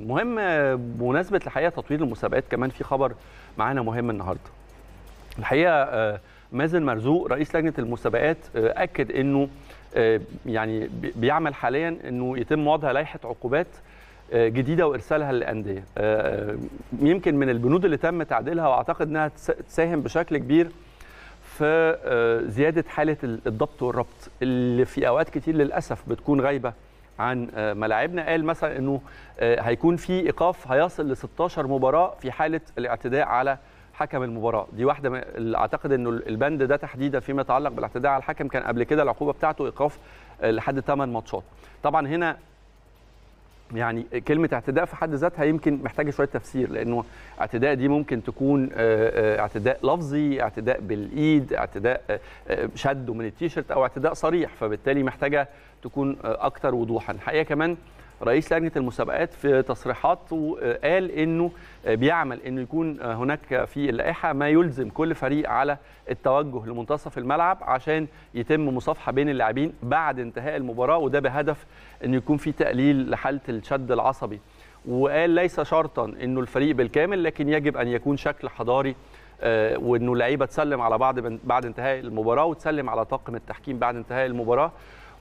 المهم بمناسبه الحقيقه تطوير المسابقات كمان في خبر معانا مهم النهارده الحقيقه آه، مازن مرزوق رئيس لجنه المسابقات آه، اكد انه آه، يعني بيعمل حاليا انه يتم وضع لائحه عقوبات جديده وارسالها للانديه يمكن من البنود اللي تم تعديلها واعتقد انها تساهم بشكل كبير في زياده حاله الضبط والربط اللي في اوقات كتير للاسف بتكون غايبه عن آه، ملاعبنا قال مثلا انه آه، هيكون في ايقاف هيصل ل 16 مباراه في حاله الاعتداء على حكم المباراه دي واحده من اعتقد انه البند ده تحديدا فيما يتعلق بالاعتداء على الحكم كان قبل كده العقوبه بتاعته ايقاف آه، لحد 8 ماتشات طبعا هنا يعني كلمه اعتداء في حد ذاتها يمكن محتاجه شويه تفسير لانه اعتداء دي ممكن تكون آه، آه، اعتداء لفظي اعتداء بالايد اعتداء آه، شده من التيشيرت او اعتداء صريح فبالتالي محتاجه تكون اكتر وضوحا الحقيقه كمان رئيس لجنه المسابقات في تصريحاته آه، قال انه آه، بيعمل انه يكون آه، هناك في اللائحه ما يلزم كل فريق على التوجه لمنتصف الملعب عشان يتم مصافحه بين اللاعبين بعد انتهاء المباراه وده بهدف انه يكون في تقليل لحاله الشد العصبي وقال ليس شرطا انه الفريق بالكامل لكن يجب ان يكون شكل حضاري وانه اللعيبه تسلم على بعض بعد انتهاء المباراه وتسلم على طاقم التحكيم بعد انتهاء المباراه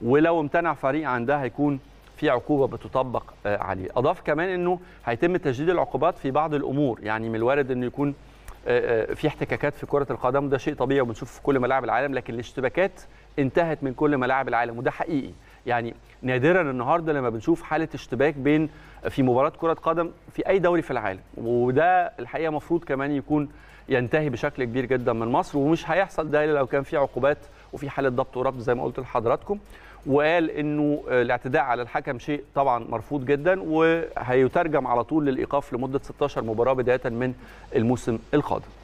ولو امتنع فريق عن ده هيكون في عقوبه بتطبق آه، عليه اضاف كمان انه هيتم تشديد العقوبات في بعض الامور يعني من الوارد انه يكون آه، آه، في احتكاكات في كره القدم وده شيء طبيعي وبنشوفه في كل ملاعب العالم لكن الاشتباكات انتهت من كل ملاعب العالم وده حقيقي يعني نادرا النهارده لما بنشوف حاله اشتباك بين في مباراه كره قدم في اي دوري في العالم وده الحقيقه مفروض كمان يكون ينتهي بشكل كبير جدا من مصر ومش هيحصل ده لو كان في عقوبات وفي حاله ضبط وربط زي ما قلت لحضراتكم وقال انه الاعتداء على الحكم شيء طبعا مرفوض جدا وهيترجم على طول للايقاف لمده 16 مباراه بدايه من الموسم القادم